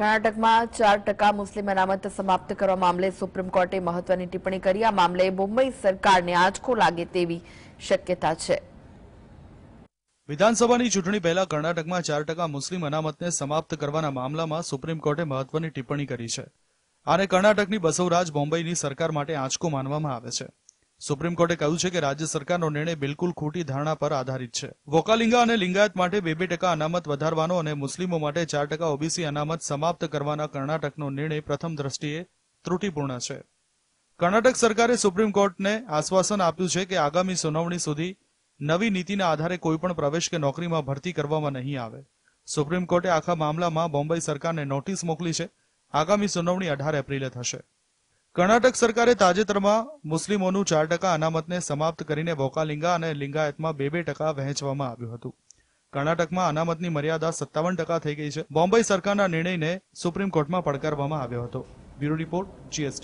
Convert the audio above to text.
કર્ણાટકમાં ચાર ટકા મુસ્લિમ અનામત સમાપ્ત કરવા મામલે સુપ્રીમ કોર્ટે મહત્વની ટિપ્પણી કરી આ મામલે મુંબઈ સરકારને આંચકો લાગે તેવી શક્યતા છે વિધાનસભાની ચૂંટણી પહેલા કર્ણાટકમાં ચાર ટકા મુસ્લિમ અનામતને સમાપ્ત કરવાના મામલામાં સુપ્રીમ કોર્ટે મહત્વની ટિપ્પણી કરી છે આને કર્ણાટકની બસવરાજ બોમ્બેની સરકાર માટે આંચકો માનવામાં આવે છે સુપ્રીમ કોર્ટે કહ્યું છે કે રાજ્ય સરકારનો નિર્ણય બિલકુલ ખોટી ધારણા પર આધારિત છે વોકાલિંગા અને લિંગાયત માટે બે બે ટકા અનામત વધારવાનો અને મુસ્લિમો માટે ચાર ટકા ઓબીસી અનામત સમાપ્ત કરવાના કર્ણાટકનો નિર્ણય પ્રથમ દ્રષ્ટિએ ત્રુટીપૂર્ણ છે કર્ણાટક સરકારે સુપ્રીમ કોર્ટને આશ્વાસન આપ્યું છે કે આગામી સુનાવણી સુધી નવી નીતિના આધારે કોઈપણ પ્રવેશ કે નોકરીમાં ભરતી કરવામાં નહીં આવે સુપ્રીમ કોર્ટે આખા મામલામાં બોમ્બે સરકારને નોટિસ મોકલી છે આગામી સુનાવણી અઢાર એપ્રિલે થશે કર્ણાટક સરકારે તાજેતરમાં મુસ્લિમોનું ચાર ટકા અનામતને સમાપ્ત કરીને વોકાલિંગા અને લિંગાયતમાં બે બે ટકા વહેંચવામાં આવ્યું હતું કર્ણાટકમાં અનામતની મર્યાદા સત્તાવન ટકા થઈ ગઈ છે બોમ્બે સરકારના નિર્ણયને સુપ્રીમ કોર્ટમાં પડકારવામાં આવ્યો હતો બ્યુરો રિપોર્ટ જીએસટી